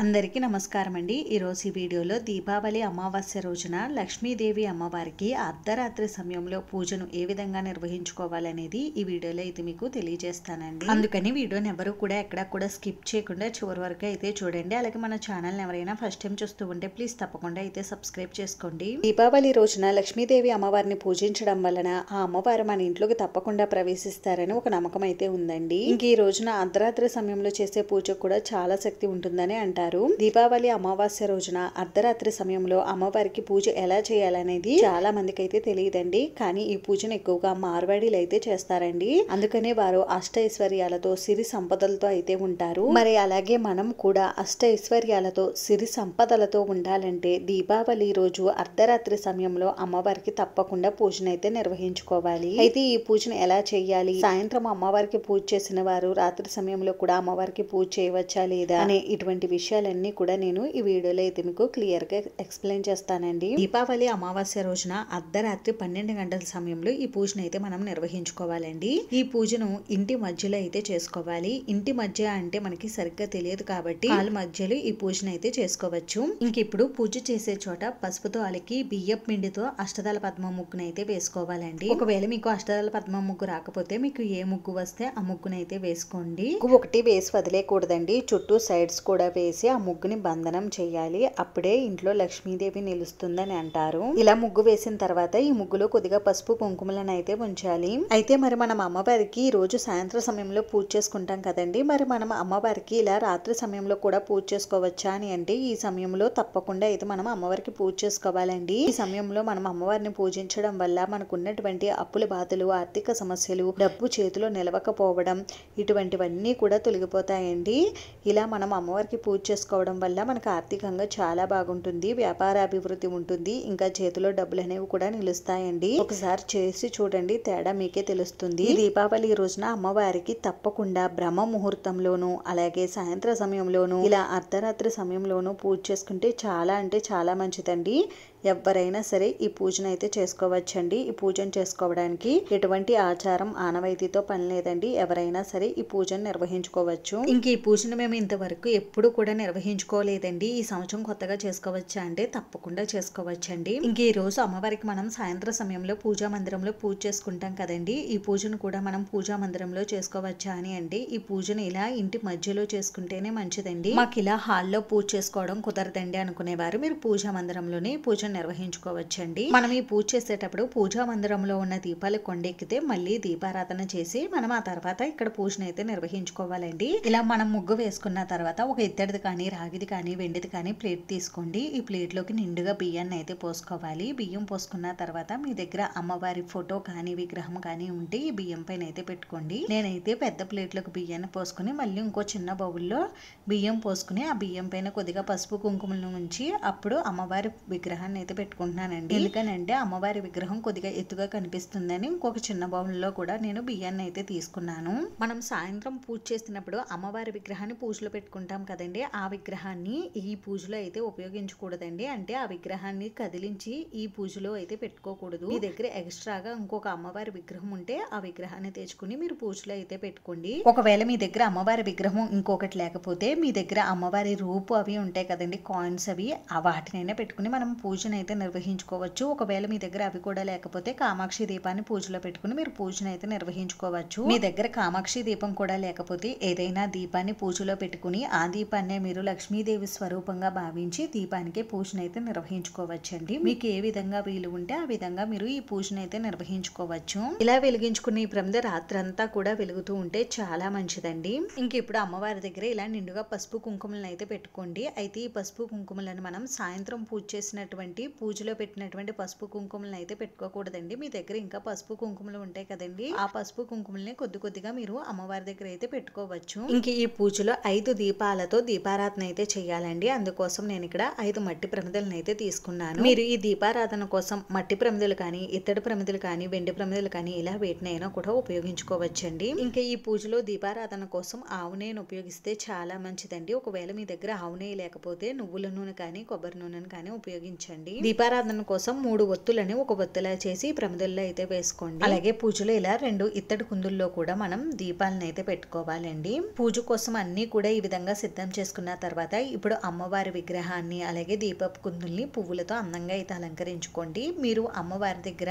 అందరికీ నమస్కారం అండి ఈరోజు ఈ వీడియోలో దీపావళి అమావాస్య రోజున లక్ష్మీదేవి అమ్మవారికి అర్ధరాత్రి సమయంలో పూజను ఏ విధంగా నిర్వహించుకోవాలనేది ఈ వీడియోలో అయితే మీకు తెలియజేస్తానండి అందుకని వీడియోని ఎవరు కూడా ఎక్కడా కూడా స్కిప్ చేయకుండా చివరి వరకు అయితే చూడండి అలాగే మన ఛానల్ని ఎవరైనా ఫస్ట్ టైం చూస్తూ ఉంటే ప్లీజ్ తప్పకుండా అయితే సబ్స్క్రైబ్ చేసుకోండి దీపావళి రోజున లక్ష్మీదేవి అమ్మవారిని పూజించడం వలన ఆ అమ్మవారు మన ఇంట్లోకి తప్పకుండా ప్రవేశిస్తారని ఒక నమ్మకం అయితే ఉందండి ఇంక ఈ రోజున అర్ధరాత్రి సమయంలో చేసే పూజకు కూడా చాలా శక్తి ఉంటుందని అంటారు ఉంటారు దీపావళి అమావాస్య రోజున అర్ధరాత్రి సమయంలో అమ్మవారికి పూజ ఎలా చేయాలనేది చాలా మందికి అయితే తెలియదండి కానీ ఈ పూజను ఎక్కువగా మార్వాడీలు అయితే చేస్తారండి అందుకనే వారు అష్ట ఐశ్వర్యాలతో సిరి సంపదలతో అయితే ఉంటారు మరి అలాగే మనం కూడా అష్ట ఐశ్వర్యాలతో సిరి సంపదలతో ఉండాలంటే దీపావళి రోజు అర్ధరాత్రి సమయంలో అమ్మవారికి తప్పకుండా పూజనైతే నిర్వహించుకోవాలి అయితే ఈ పూజను ఎలా చేయాలి సాయంత్రం అమ్మవారికి పూజ చేసిన వారు రాత్రి సమయంలో కూడా అమ్మవారికి పూజ చేయవచ్చా లేదా అనే ఇటువంటి విషయాలు విషయాలన్నీ కూడా నేను ఈ వీడియోలో అయితే మీకు క్లియర్గా ఎక్స్ప్లెయిన్ చేస్తానండి దీపావళి అమావాస్య రోజున అర్ధరాత్రి పన్నెండు గంటల సమయంలో ఈ పూజను అయితే మనం నిర్వహించుకోవాలండి ఈ పూజను ఇంటి మధ్యలో అయితే చేసుకోవాలి ఇంటి మధ్య అంటే మనకి సరిగ్గా తెలియదు కాబట్టి వాళ్ళ మధ్యలో ఈ పూజను అయితే చేసుకోవచ్చు ఇంక ఇప్పుడు పూజ చేసే చోట పసుపుతో అలికి బియ్యపు పిండితో అష్టదల పద్మ ముగ్గును అయితే వేసుకోవాలండి ఒకవేళ మీకు అష్టదళ పద్మ ముగ్గు రాకపోతే మీకు ఏ ముగ్గు వస్తే ఆ ముగ్గునైతే వేసుకోండి ఒకటి వేసి వదిలేకూడదండి చుట్టూ సైడ్స్ కూడా వేసి చేసి ఆ ముగ్గుని బంధనం చేయాలి అప్పుడే ఇంట్లో లక్ష్మీదేవి నిలుస్తుందని అంటారు ఇలా ముగ్గు వేసిన తర్వాత ఈ ముగ్గులో కొద్దిగా పసుపు కుంకుమలను అయితే ఉంచాలి అయితే మరి మనం అమ్మవారికి ఈ రోజు సాయంత్రం సమయంలో పూజ చేసుకుంటాం కదండి మరి మనం అమ్మవారికి ఇలా రాత్రి సమయంలో కూడా పూజ చేసుకోవచ్చా అని అంటే ఈ సమయంలో తప్పకుండా అయితే మనం అమ్మవారికి పూజ చేసుకోవాలండి ఈ సమయంలో మనం అమ్మవారిని పూజించడం వల్ల మనకున్నటువంటి అప్పుల బాధలు ఆర్థిక సమస్యలు డబ్బు చేతిలో నిలవకపోవడం ఇటువంటివన్నీ కూడా తొలగిపోతాయండి ఇలా మనం అమ్మవారికి పూజ చేసుకోవడం వల్ల మనకు ఆర్థికంగా చాలా బాగుంటుంది వ్యాపార అభివృద్ధి ఉంటుంది ఇంకా చేతిలో డబ్బులు అనేవి కూడా నిలుస్తాయండి ఒకసారి చేసి చూడండి తేడా మీకే తెలుస్తుంది దీపావళి రోజున అమ్మవారికి తప్పకుండా బ్రహ్మ ముహూర్తంలోను అలాగే సాయంత్ర సమయంలోను ఇలా అర్ధరాత్రి సమయంలోను పూజ చేసుకుంటే చాలా అంటే చాలా మంచిదండి ఎవరైనా సరే ఈ పూజను అయితే చేసుకోవచ్చండి ఈ పూజను చేసుకోవడానికి ఎటువంటి ఆచారం ఆనవాయితీతో పని లేదండి ఎవరైనా సరే ఈ పూజను నిర్వహించుకోవచ్చు ఇంక ఈ పూజను మేము ఇంతవరకు ఎప్పుడు కూడా నిర్వహించుకోలేదండి ఈ సంవత్సరం కొత్తగా చేసుకోవచ్చా అంటే తప్పకుండా చేసుకోవచ్చండి ఇంక ఈ రోజు అమ్మవారికి మనం సాయంత్రం సమయంలో పూజా మందిరంలో పూజ చేసుకుంటాం కదండి ఈ పూజను కూడా మనం పూజా మందిరంలో చేసుకోవచ్చా అని అండి ఈ పూజను ఇలా ఇంటి మధ్యలో చేసుకుంటేనే మంచిదండి మాకు ఇలా హాల్లో పూజ చేసుకోవడం కుదరదండి అనుకునేవారు మీరు పూజా మందిరంలోనే పూజ నిర్వహించుకోవచ్చండి మనం ఈ పూజ చేసేటప్పుడు పూజా మందిరంలో ఉన్న దీపాలు కొండెక్కితే మళ్ళీ దీపారాధన చేసి మనం ఆ తర్వాత ఇక్కడ పూజను అయితే నిర్వహించుకోవాలండి ఇలా మనం ముగ్గు వేసుకున్న తర్వాత ఒక ఇద్దరిది కానీ రాగిది కానీ వెండిది కానీ ప్లేట్ తీసుకోండి ఈ ప్లేట్ లోకి నిండుగా బియ్యాన్ని అయితే పోసుకోవాలి బియ్యం పోసుకున్న తర్వాత మీ దగ్గర అమ్మవారి ఫోటో కానీ విగ్రహం కానీ ఉంటే ఈ బియ్యం పైన అయితే పెట్టుకోండి నేనైతే పెద్ద ప్లేట్ లోకి బియ్యాన్ని పోసుకుని మళ్ళీ ఇంకో చిన్న బౌల్లో బియ్యం పోసుకుని ఆ బియ్యం పైన కొద్దిగా పసుపు కుంకుమలు ఉంచి అప్పుడు అమ్మవారి విగ్రహాన్ని అయితే పెట్టుకుంటున్నానండి ఎందుకనంటే అమ్మవారి విగ్రహం కొద్దిగా ఎత్తుగా కనిపిస్తుందని ఇంకొక చిన్న బౌల్లో కూడా నేను బియ్యాన్ని అయితే తీసుకున్నాను మనం సాయంత్రం పూజ చేసినప్పుడు అమ్మవారి విగ్రహాన్ని పూజలో పెట్టుకుంటాం కదండి ఆ విగ్రహాన్ని ఈ పూజలో అయితే ఉపయోగించకూడదండి అంటే ఆ విగ్రహాన్ని కదిలించి ఈ పూజలో అయితే పెట్టుకోకూడదు మీ దగ్గర ఎక్స్ట్రాగా ఇంకొక అమ్మవారి విగ్రహం ఉంటే ఆ విగ్రహాన్ని తెచ్చుకుని మీరు పూజలో అయితే పెట్టుకోండి ఒకవేళ మీ దగ్గర అమ్మవారి విగ్రహం ఇంకొకటి లేకపోతే మీ దగ్గర అమ్మవారి రూపు అవి ఉంటాయి కదండి కాయిన్స్ అవి వాటినైనా పెట్టుకుని మనం పూజ పూజను అయితే నిర్వహించుకోవచ్చు ఒకవేళ మీ దగ్గర అవి కూడా లేకపోతే కామాక్షి దీపాన్ని పూజలో పెట్టుకుని మీరు పూజను అయితే నిర్వహించుకోవచ్చు మీ దగ్గర కామాక్షి దీపం కూడా లేకపోతే ఏదైనా దీపాన్ని పూజలో పెట్టుకుని ఆ దీపాన్ని మీరు లక్ష్మీదేవి స్వరూపంగా భావించి దీపానికి పూజను అయితే నిర్వహించుకోవచ్చండి మీకు ఏ విధంగా వీలు ఉంటే ఆ విధంగా మీరు ఈ పూజను అయితే నిర్వహించుకోవచ్చు ఇలా వెలిగించుకునే ఈ ప్రమిద రాత్రంతా కూడా వెలుగుతూ ఉంటే చాలా మంచిదండి ఇంక ఇప్పుడు అమ్మవారి దగ్గర ఇలా నిండుగా పసుపు కుంకుమలను అయితే పెట్టుకోండి అయితే ఈ పసుపు కుంకుమలను మనం సాయంత్రం పూజ చేసినటువంటి పెట్టి పూజలో పెట్టినటువంటి పసుపు కుంకుమలను అయితే పెట్టుకోకూడదండి మీ దగ్గర ఇంకా పసుపు కుంకుమలు ఉంటాయి కదండి ఆ పసుపు కుంకుమల్ని కొద్ది కొద్దిగా మీరు అమ్మవారి దగ్గర అయితే పెట్టుకోవచ్చు ఇంక ఈ పూజలో ఐదు దీపాలతో దీపారాధన అయితే చేయాలండి అందుకోసం నేను ఇక్కడ ఐదు మట్టి ప్రమిదలను అయితే తీసుకున్నాను మీరు ఈ దీపారాధన కోసం మట్టి ప్రమిదలు కానీ ఇత్తడి ప్రమిదలు కానీ వెండి ప్రమిదలు కానీ ఇలా వేటినైనా కూడా ఉపయోగించుకోవచ్చండి ఇంకా ఈ పూజలో దీపారాధన కోసం ఆవు నేను ఉపయోగిస్తే చాలా మంచిదండి ఒకవేళ మీ దగ్గర ఆవు నెయ్యి లేకపోతే నువ్వుల నూనె కానీ కొబ్బరి నూనెను కానీ ఉపయోగించండి అండి దీపారాధన కోసం మూడు ఒత్తులని ఒక ఒత్తులా చేసి ప్రమిదల్లో అయితే వేసుకోండి అలాగే పూజలో ఇలా రెండు ఇత్తడి కుందుల్లో కూడా మనం దీపాలను అయితే పెట్టుకోవాలండి పూజ కోసం అన్ని కూడా ఈ విధంగా సిద్ధం చేసుకున్న తర్వాత ఇప్పుడు అమ్మవారి విగ్రహాన్ని అలాగే దీప కుందుల్ని పువ్వులతో అందంగా అయితే అలంకరించుకోండి మీరు అమ్మవారి దగ్గర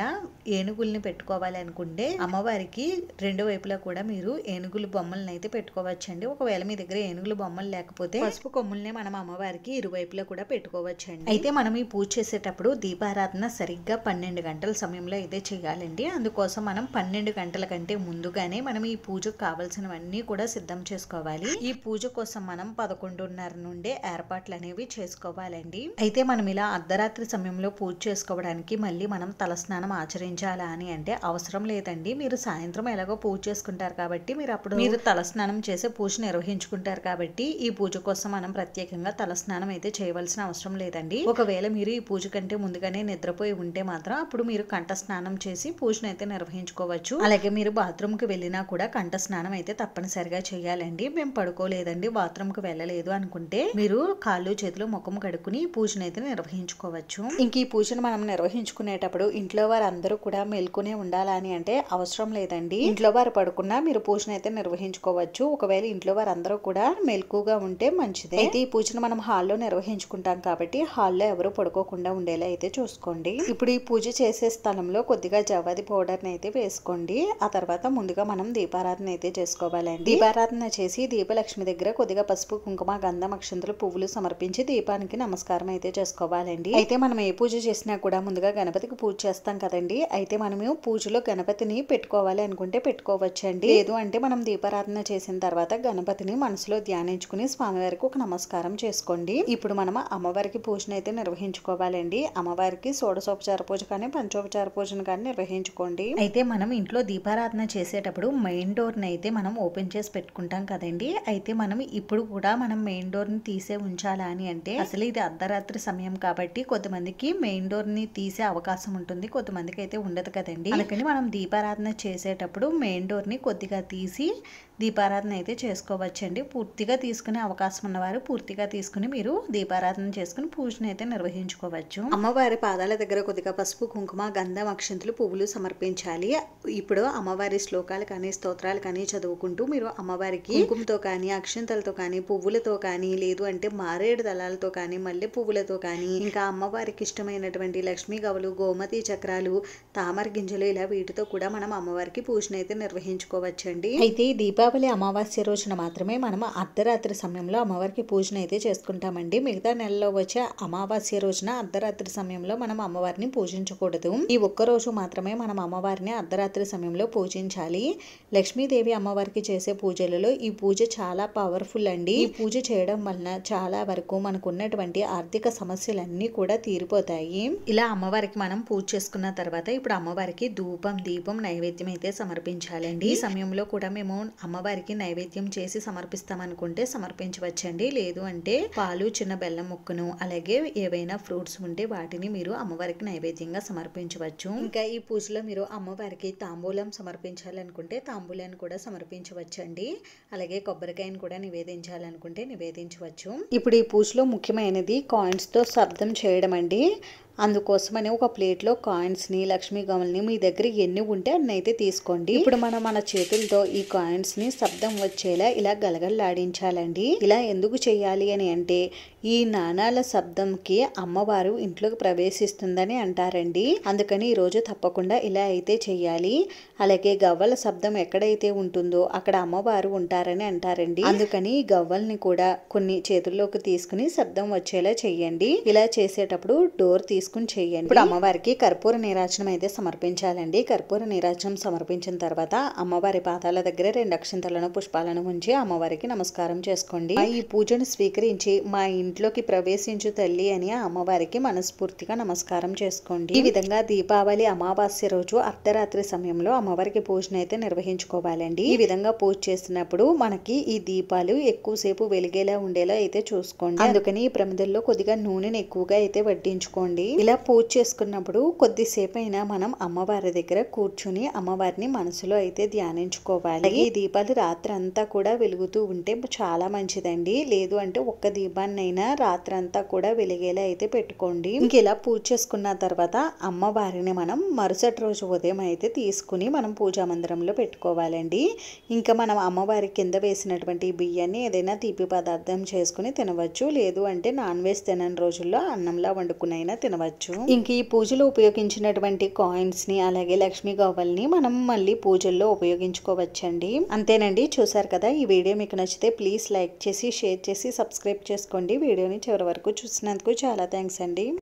ఏనుగుల్ని పెట్టుకోవాలి అనుకుంటే అమ్మవారికి రెండు వైపులా కూడా మీరు ఏనుగుల బొమ్మలను అయితే పెట్టుకోవచ్చండి ఒకవేళ మీ దగ్గర ఏనుగుల బొమ్మలు లేకపోతే పసుపు కొమ్ములనే మనం అమ్మవారికి ఇరువైపులా కూడా పెట్టుకోవచ్చండి అయితే మనం ఈ పూజ చేసేటప్పుడు దీపారాధన సరిగ్గా పన్నెండు గంటల సమయంలో అయితే చేయాలండి అందుకోసం మనం పన్నెండు గంటల కంటే ముందుగానే మనం ఈ పూజకు కావలసినవన్నీ కూడా సిద్ధం చేసుకోవాలి ఈ పూజ కోసం మనం పదకొండున్నర నుండే ఏర్పాట్లు అనేవి చేసుకోవాలండి అయితే మనం ఇలా అర్ధరాత్రి సమయంలో పూజ చేసుకోవడానికి మళ్ళీ మనం తలస్నానం ఆచరించాలా అని అంటే అవసరం లేదండి మీరు సాయంత్రం ఎలాగో పూజ చేసుకుంటారు కాబట్టి మీరు అప్పుడు మీరు తలస్నానం చేసే పూజ నిర్వహించుకుంటారు కాబట్టి ఈ పూజ కోసం మనం ప్రత్యేకంగా తలస్నానం అయితే చేయవలసిన అవసరం లేదండి ఒకవేళ మీరు ఈ పూజ పూజ కంటే ముందుగానే నిద్రపోయి ఉంటే మాత్రం అప్పుడు మీరు కంఠ స్నానం చేసి పూజను అయితే నిర్వహించుకోవచ్చు అలాగే మీరు బాత్రూమ్ కి వెళ్ళినా కూడా కంఠ స్నానం అయితే తప్పనిసరిగా చేయాలండి మేము పడుకోలేదండి బాత్రూమ్ కు వెళ్ళలేదు అనుకుంటే మీరు కాళ్ళు చేతులు ముఖం కడుక్కుని పూజను అయితే నిర్వహించుకోవచ్చు ఇంక ఈ పూజను మనం నిర్వహించుకునేటప్పుడు ఇంట్లో వారు కూడా మెల్కునే ఉండాలని అంటే అవసరం లేదండి ఇంట్లో వారు పడుకున్నా మీరు పూజను అయితే నిర్వహించుకోవచ్చు ఒకవేళ ఇంట్లో వారు అందరూ కూడా మెల్కుగా ఉంటే మంచిది అయితే ఈ పూజను మనం హాల్లో నిర్వహించుకుంటాం కాబట్టి హాల్లో ఎవరు పడుకోకుండా లేకుండా ఉండేలా అయితే చూసుకోండి ఇప్పుడు ఈ పూజ చేసే స్థలంలో కొద్దిగా జవాది పౌడర్ని అయితే వేసుకోండి ఆ తర్వాత ముందుగా మనం దీపారాధన అయితే చేసుకోవాలండి దీపారాధన చేసి దీపలక్ష్మి దగ్గర కొద్దిగా పసుపు కుంకుమ గంధం అక్షంతలు పువ్వులు సమర్పించి దీపానికి నమస్కారం అయితే చేసుకోవాలండి అయితే మనం ఏ పూజ చేసినా కూడా ముందుగా గణపతికి పూజ చేస్తాం కదండి అయితే మనము పూజలో గణపతిని పెట్టుకోవాలి అనుకుంటే పెట్టుకోవచ్చండి లేదు అంటే మనం దీపారాధన చేసిన తర్వాత గణపతిని మనసులో ధ్యానించుకుని స్వామివారికి ఒక నమస్కారం చేసుకోండి ఇప్పుడు మనం అమ్మవారికి పూజనైతే నిర్వహించుకోవాలి కావాలండి అమ్మవారికి షోడశోపచార పూజ కానీ పంచోపచార పూజను కానీ నిర్వహించుకోండి అయితే మనం ఇంట్లో దీపారాధన చేసేటప్పుడు మెయిన్ డోర్ని అయితే మనం ఓపెన్ చేసి పెట్టుకుంటాం కదండి అయితే మనం ఇప్పుడు కూడా మనం మెయిన్ డోర్ని తీసే ఉంచాలా అని అంటే అసలు ఇది అర్ధరాత్రి సమయం కాబట్టి కొంతమందికి మెయిన్ డోర్ని తీసే అవకాశం ఉంటుంది కొంతమందికి అయితే ఉండదు కదండి అందుకని మనం దీపారాధన చేసేటప్పుడు మెయిన్ డోర్ని కొద్దిగా తీసి దీపారాధన అయితే చేసుకోవచ్చండి పూర్తిగా తీసుకునే అవకాశం ఉన్నవారు పూర్తిగా తీసుకుని మీరు దీపారాధన చేసుకుని పూజను అయితే నిర్వహించుకోవచ్చు చేసుకోవచ్చు అమ్మవారి పాదాల దగ్గర కొద్దిగా పసుపు కుంకుమ గంధం అక్షంతులు పువ్వులు సమర్పించాలి ఇప్పుడు అమ్మవారి శ్లోకాలు కానీ స్తోత్రాలు కానీ చదువుకుంటూ మీరు అమ్మవారికి కుంకుమతో కానీ అక్షంతలతో కానీ పువ్వులతో కానీ లేదు అంటే మారేడు దళాలతో కానీ మల్లె పువ్వులతో కానీ ఇంకా అమ్మవారికి ఇష్టమైనటువంటి లక్ష్మీ గవలు గోమతి చక్రాలు తామర గింజలు ఇలా వీటితో కూడా మనం అమ్మవారికి పూజను అయితే నిర్వహించుకోవచ్చండి అయితే దీపావళి అమావాస్య రోజున మాత్రమే మనం అర్ధరాత్రి సమయంలో అమ్మవారికి పూజను అయితే చేసుకుంటామండి మిగతా నెలలో వచ్చే అమావాస్య రోజున అర్ధరాత్రి సమయంలో మనం అమ్మవారిని పూజించకూడదు ఈ ఒక్కరోజు మాత్రమే మనం అమ్మవారిని అర్ధరాత్రి సమయంలో పూజించాలి లక్ష్మీదేవి అమ్మవారికి చేసే పూజలలో ఈ పూజ చాలా పవర్ఫుల్ అండి ఈ పూజ చేయడం వలన చాలా వరకు మనకున్నటువంటి ఆర్థిక సమస్యలన్నీ కూడా తీరిపోతాయి ఇలా అమ్మవారికి మనం పూజ చేసుకున్న తర్వాత ఇప్పుడు అమ్మవారికి ధూపం దీపం నైవేద్యం అయితే సమర్పించాలండి ఈ సమయంలో కూడా మేము అమ్మవారికి నైవేద్యం చేసి సమర్పిస్తాం అనుకుంటే సమర్పించవచ్చండి లేదు అంటే పాలు చిన్న బెల్లం ముక్కను అలాగే ఏవైనా ఫ్రూట్స్ ఉంటే వాటిని మీరు అమ్మవారికి నైవేద్యంగా సమర్పించవచ్చు ఇంకా ఈ పూజలో మీరు అమ్మవారికి తాంబూలం సమర్పించాలనుకుంటే తాంబూలాన్ని కూడా సమర్పించవచ్చు అండి అలాగే కొబ్బరికాయను కూడా నివేదించాలనుకుంటే నివేదించవచ్చు ఇప్పుడు ఈ పూజలో ముఖ్యమైనది కాయిన్స్తో శబ్దం చేయడం అండి అందుకోసమని ఒక ప్లేట్లో కాయిన్స్ని లక్ష్మీ గమల్ని మీ దగ్గర ఎన్ని ఉంటే అన్ని అయితే తీసుకోండి ఇప్పుడు మనం మన చేతులతో ఈ కాయిన్స్ని శబ్దం వచ్చేలా ఇలా గలగలలాడించాలండి ఇలా ఎందుకు చేయాలి అని అంటే ఈ నాణాల శబ్దంకి అమ్మవారు ఇంట్లోకి ప్రవేశిస్తుందని అంటారండి అందుకని ఈరోజు తప్పకుండా ఇలా అయితే చేయాలి అలాగే గవ్వల శబ్దం ఎక్కడైతే ఉంటుందో అక్కడ అమ్మవారు ఉంటారని అంటారండి అందుకని ఈ గవ్వల్ని కూడా కొన్ని చేతుల్లోకి తీసుకుని శబ్దం వచ్చేలా చేయండి ఇలా చేసేటప్పుడు డోర్ తీసుకు తీసుకుని చేయండి ఇప్పుడు అమ్మవారికి కర్పూర నీరాజనం అయితే సమర్పించాలండి కర్పూర నీరాజనం సమర్పించిన తర్వాత అమ్మవారి పాదాల దగ్గర రెండు అక్షంతలను పుష్పాలను ఉంచి అమ్మవారికి నమస్కారం చేసుకోండి ఈ పూజను స్వీకరించి మా ఇంట్లోకి ప్రవేశించు తల్లి అని అమ్మవారికి మనస్ఫూర్తిగా నమస్కారం చేసుకోండి ఈ విధంగా దీపావళి అమావాస్య రోజు అర్ధరాత్రి సమయంలో అమ్మవారికి పూజను అయితే నిర్వహించుకోవాలండి ఈ విధంగా పూజ చేసినప్పుడు మనకి ఈ దీపాలు ఎక్కువసేపు వెలిగేలా ఉండేలా అయితే చూసుకోండి అందుకని ఈ ప్రమిదల్లో కొద్దిగా నూనెను ఎక్కువగా అయితే వడ్డించుకోండి ఇలా పూజ చేసుకున్నప్పుడు కొద్దిసేపు అయినా మనం అమ్మవారి దగ్గర కూర్చుని అమ్మవారిని మనసులో అయితే ధ్యానించుకోవాలి ఈ దీపాలు రాత్రి అంతా కూడా వెలుగుతూ ఉంటే చాలా మంచిదండి లేదు అంటే ఒక్క దీపాన్నైనా రాత్రి అంతా కూడా వెలిగేలా అయితే పెట్టుకోండి ఇలా పూజ చేసుకున్న తర్వాత అమ్మవారిని మనం మరుసటి రోజు ఉదయం అయితే తీసుకుని మనం పూజా మందిరంలో పెట్టుకోవాలండి ఇంకా మనం అమ్మవారి కింద వేసినటువంటి బియ్యాన్ని ఏదైనా తీపి పదార్థం చేసుకుని తినవచ్చు లేదు అంటే నాన్ వెజ్ తినని రోజుల్లో అన్నంలా వండుకునైనా తినవచ్చు చేసుకోవచ్చు ఇంక ఈ పూజలో ఉపయోగించినటువంటి కాయిన్స్ ని అలాగే లక్ష్మీ గవ్వల్ని మనం మళ్ళీ పూజల్లో ఉపయోగించుకోవచ్చండి అంతేనండి చూసారు కదా ఈ వీడియో మీకు నచ్చితే ప్లీజ్ లైక్ చేసి షేర్ చేసి సబ్స్క్రైబ్ చేసుకోండి వీడియోని చివరి వరకు చూసినందుకు చాలా థ్యాంక్స్ అండి